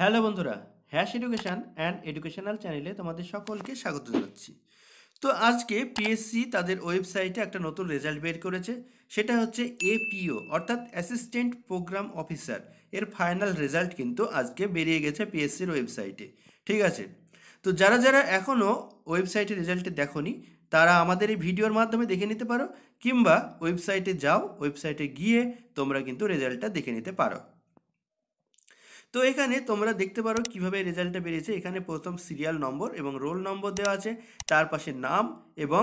hello বন্ধুরা hash education and educational চ্যানেলে তোমাদের সকলকে স্বাগত জানাচ্ছি তো আজকে পিএসসি তাদের ওয়েবসাইটে একটা নতুন রেজাল্ট বের করেছে সেটা হচ্ছে এপিও অর্থাৎ অ্যাসিস্ট্যান্ট প্রোগ্রাম অফিসার এর ফাইনাল রেজাল্ট কিন্তু আজকে বেরিয়ে গেছে পিএসসির ওয়েবসাইটে ঠিক আছে তো যারা যারা এখনও ওয়েবসাইটে রেজাল্টে দেখনি তারা আমাদের এই ভিডিওর মাধ্যমে দেখে নিতে পারো কিংবা ওয়েবসাইটে যাও ওয়েবসাইটে গিয়ে তোমরা কিন্তু রেজাল্টটা দেখে নিতে পারো তো এখানে তোমরা দেখতে পারো কিভাবে রেজাল্টটা বেরিয়েছে এখানে প্রথম সিরিয়াল নম্বর এবং রোল নম্বর দেওয়া আছে তার পাশে নাম এবং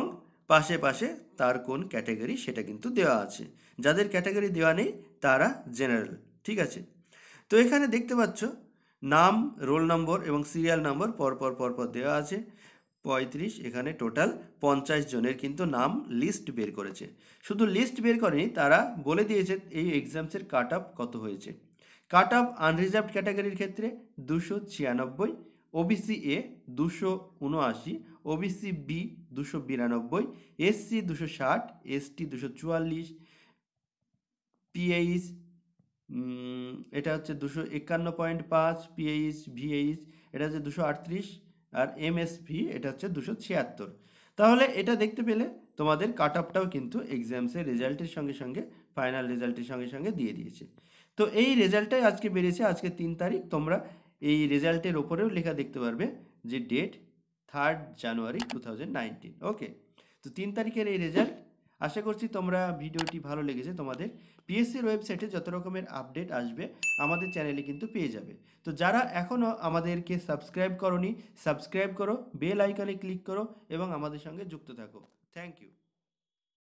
পাশে পাশে তার কোন ক্যাটাগরি সেটা কিন্তু দেওয়া আছে যাদের ক্যাটাগরি দেওয়া নেই তারা জেনারেল ঠিক আছে তো এখানে দেখতে পাচ্ছ নাম রোল নম্বর এবং সিরিয়াল নম্বর পরপর পরপর দেওয়া আছে পঁয়ত্রিশ এখানে টোটাল পঞ্চাশ জনের কিন্তু নাম লিস্ট বের করেছে শুধু লিস্ট বের করেনি তারা বলে দিয়েছে এই এক্সামসের কাট আপ কত হয়েছে কাট অফ আনরিজার্ভ ক্যাটাগরির ক্ষেত্রে দুশো ছিয়ানব্বই ওবিসি এ দুশো উনআশি ওবিসি বি দুশো বিরানব্বই এসসি দুশো ষাট এসটি দুশো চুয়াল্লিশ পিএইচ এটা হচ্ছে দুশো একান্ন পয়েন্ট পাঁচ পিএইচ ভিএইচ এটা হচ্ছে দুশো আটত্রিশ আর এমএসভি এটা হচ্ছে দুশো ছিয়াত্তর তাহলে এটা দেখতে পেলে তোমাদের কাট অফটাও কিন্তু এক্সামসের রেজাল্টের সঙ্গে সঙ্গে ফাইনাল রেজাল্টের সঙ্গে সঙ্গে দিয়ে দিয়েছে তো এই রেজাল্টটাই আজকে বেরিয়েছে আজকে তিন তারিখ তোমরা এই রেজাল্টের ওপরেও লেখা দেখতে পারবে যে date third January to okay তো তিন তারিখের এই রেজাল্ট আশা করছি তোমরা ভিডিওটি ভালো লেগেছে তোমাদের পিএসসির ওয়েবসাইটে যত রকমের আপডেট আসবে আমাদের চ্যানেলে কিন্তু পেয়ে যাবে তো যারা এখনও আমাদেরকে সাবস্ক্রাইব করনি সাবস্ক্রাইব করো বেল আইকনে ক্লিক করো এবং আমাদের সঙ্গে যুক্ত থাকো থ্যাংক ইউ